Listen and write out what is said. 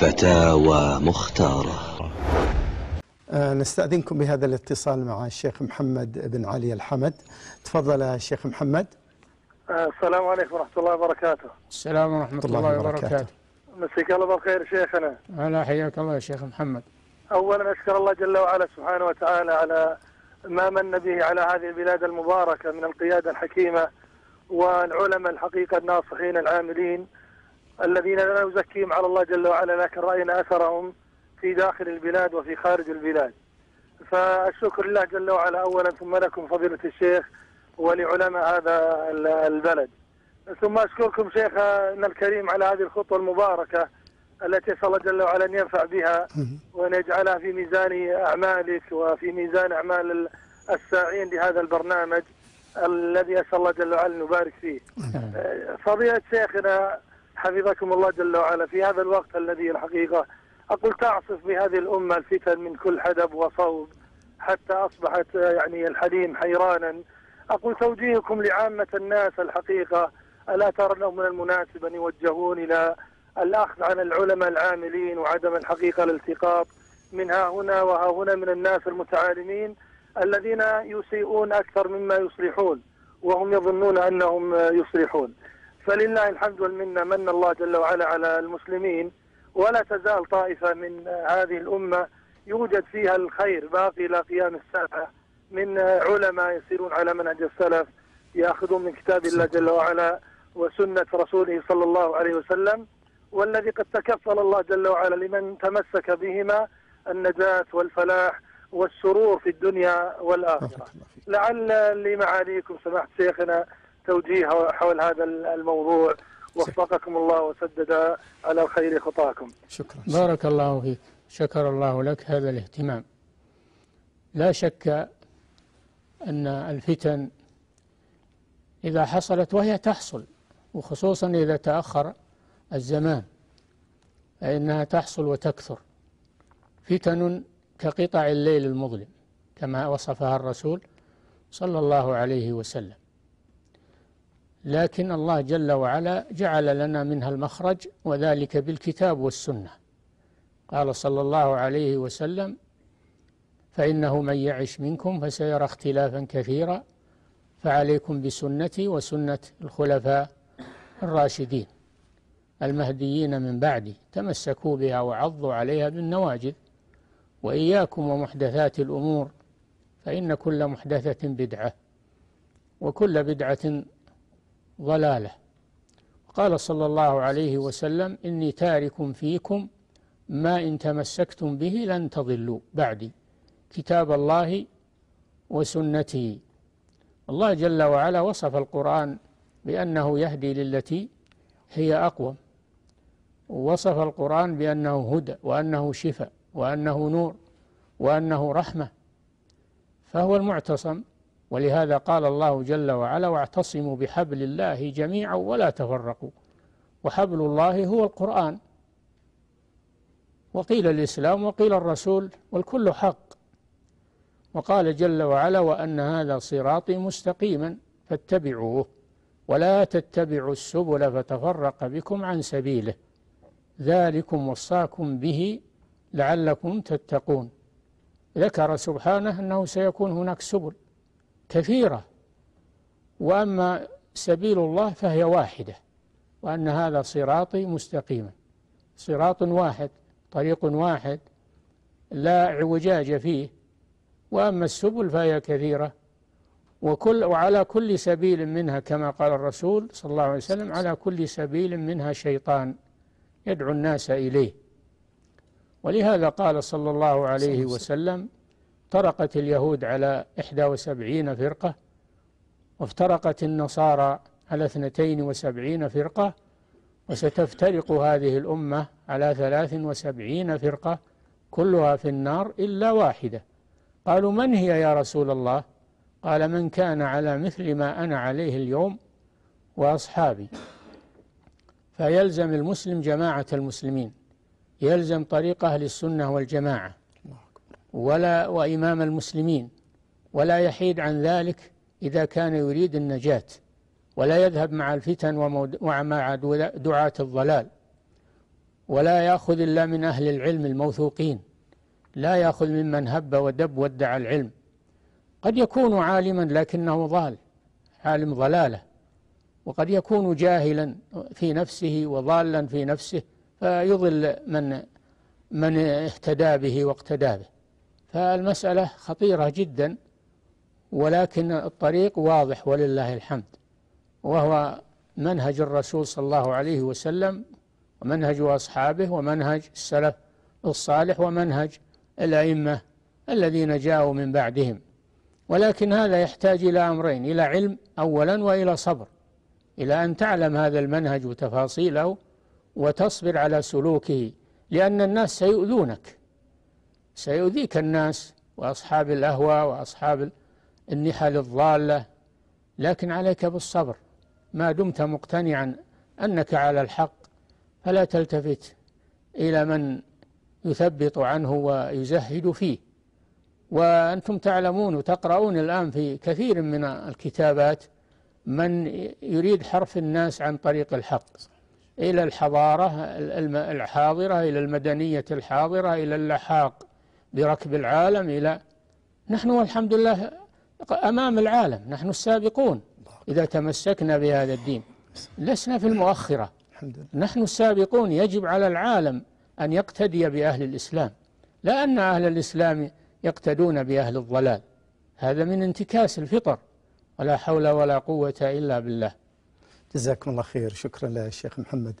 فتاوى مختارة آه، نستأذنكم بهذا الاتصال مع الشيخ محمد بن علي الحمد تفضل يا شيخ محمد آه، السلام عليكم ورحمة الله وبركاته السلام ورحمة الله, الله وبركاته مسيك الله بالخير شيخنا أهلا حياك الله يا شيخ محمد أولا أشكر الله جل وعلا سبحانه وتعالى على ما من به على هذه البلاد المباركة من القيادة الحكيمة والعلماء الحقيقة الناصحين العاملين الذين لا نزكيهم على الله جل وعلا لكن رأينا أثرهم في داخل البلاد وفي خارج البلاد فالشكر لله جل وعلا أولا ثم لكم فضيلة الشيخ ولعلماء هذا البلد ثم أشكركم شيخنا الكريم على هذه الخطوة المباركة التي أسأل الله جل وعلا أن ينفع بها وأن يجعلها في ميزان أعمالك وفي ميزان أعمال الساعين لهذا البرنامج الذي أسأل الله جل وعلا أن يبارك فيه فضيلة شيخنا حفظكم الله جل وعلا في هذا الوقت الذي الحقيقة أقول تعصف بهذه الأمة الفتن من كل حدب وصوب حتى أصبحت آه، يعني الحليم حيرانا أقول توجيهكم لعامة الناس الحقيقة ألا ترى أنه من المناسب أن يوجهون إلى الأخذ عن العلماء العاملين وعدم الحقيقة الالتقاط من ها هنا وها هنا من الناس المتعالمين الذين يسيئون أكثر مما يصلحون وهم يظنون أنهم آه، يصلحون فلله الحمد والمنة من الله جل وعلا على المسلمين ولا تزال طائفة من هذه الأمة يوجد فيها الخير باقي إلى قيام الساعة من علماء يسيرون على منهج السلف يأخذون من كتاب الله جل وعلا وسنة رسوله صلى الله عليه وسلم والذي قد تكفل الله جل وعلا لمن تمسك بهما النجاة والفلاح والسرور في الدنيا والآخرة لعل لمعاليكم سماحة شيخنا توجيه حول هذا الموضوع وفقكم الله وسدد على خير خطاكم شكرا بارك الله فيك شكر الله لك هذا الاهتمام لا شك أن الفتن إذا حصلت وهي تحصل وخصوصا إذا تأخر الزمان فإنها تحصل وتكثر فتن كقطع الليل المظلم كما وصفها الرسول صلى الله عليه وسلم لكن الله جل وعلا جعل لنا منها المخرج وذلك بالكتاب والسنة قال صلى الله عليه وسلم فإنه من يعش منكم فسيرى اختلافا كثيرا فعليكم بسنتي وسنة الخلفاء الراشدين المهديين من بعدي تمسكوا بها وعضوا عليها بالنواجذ وإياكم ومحدثات الأمور فإن كل محدثة بدعة وكل بدعة ضلالة قال صلى الله عليه وسلم إني تارك فيكم ما إن تمسكتم به لن تضلوا بعدي كتاب الله وسنتي الله جل وعلا وصف القرآن بأنه يهدي للتي هي أقوم وصف القرآن بأنه هدى وأنه شفاء وأنه نور وأنه رحمة فهو المعتصم ولهذا قال الله جل وعلا واعتصموا بحبل الله جميعا ولا تفرقوا وحبل الله هو القرآن وقيل الإسلام وقيل الرسول والكل حق وقال جل وعلا وأن هذا صراطي مستقيما فاتبعوه ولا تتبعوا السبل فتفرق بكم عن سبيله ذلكم وصاكم به لعلكم تتقون ذكر سبحانه أنه سيكون هناك سبل كثيرة وأما سبيل الله فهي واحدة وأن هذا صراطي مستقيما صراط واحد طريق واحد لا اعوجاج فيه وأما السبل فهي كثيرة وكل وعلى كل سبيل منها كما قال الرسول صلى الله عليه وسلم على كل سبيل منها شيطان يدعو الناس إليه ولهذا قال صلى الله عليه وسلم افترقت اليهود على 71 فرقة وافترقت النصارى على 72 فرقة وستفترق هذه الأمة على 73 فرقة كلها في النار إلا واحدة قالوا من هي يا رسول الله قال من كان على مثل ما أنا عليه اليوم وأصحابي فيلزم المسلم جماعة المسلمين يلزم طريق أهل السنة والجماعة ولا وإمام المسلمين ولا يحيد عن ذلك إذا كان يريد النجاة ولا يذهب مع الفتن ومع دعاة الضلال ولا يأخذ إلا من أهل العلم الموثوقين لا يأخذ ممن هب ودب وادعى العلم قد يكون عالما لكنه ضال عالم ضلاله وقد يكون جاهلا في نفسه وضالا في نفسه فيضل من من اهتدى به واقتدى به فالمسألة خطيرة جدا ولكن الطريق واضح ولله الحمد وهو منهج الرسول صلى الله عليه وسلم ومنهج أصحابه ومنهج السلف الصالح ومنهج الأئمة الذين جاءوا من بعدهم ولكن هذا يحتاج إلى أمرين إلى علم أولا وإلى صبر إلى أن تعلم هذا المنهج وتفاصيله وتصبر على سلوكه لأن الناس سيؤذونك سيؤذيك الناس وأصحاب الأهواء وأصحاب النحل الضالة لكن عليك بالصبر ما دمت مقتنعا أنك على الحق فلا تلتفت إلى من يثبط عنه ويزهد فيه وأنتم تعلمون وتقرؤون الآن في كثير من الكتابات من يريد حرف الناس عن طريق الحق إلى الحضارة الحاضرة إلى المدنية الحاضرة إلى اللحاق بركب العالم إلى نحن والحمد لله أمام العالم نحن السابقون إذا تمسكنا بهذا الدين لسنا في المؤخرة نحن السابقون يجب على العالم أن يقتدي بأهل الإسلام لا أن أهل الإسلام يقتدون بأهل الضلال هذا من انتكاس الفطر ولا حول ولا قوة إلا بالله جزاكم الله خير شكرا للشيخ محمد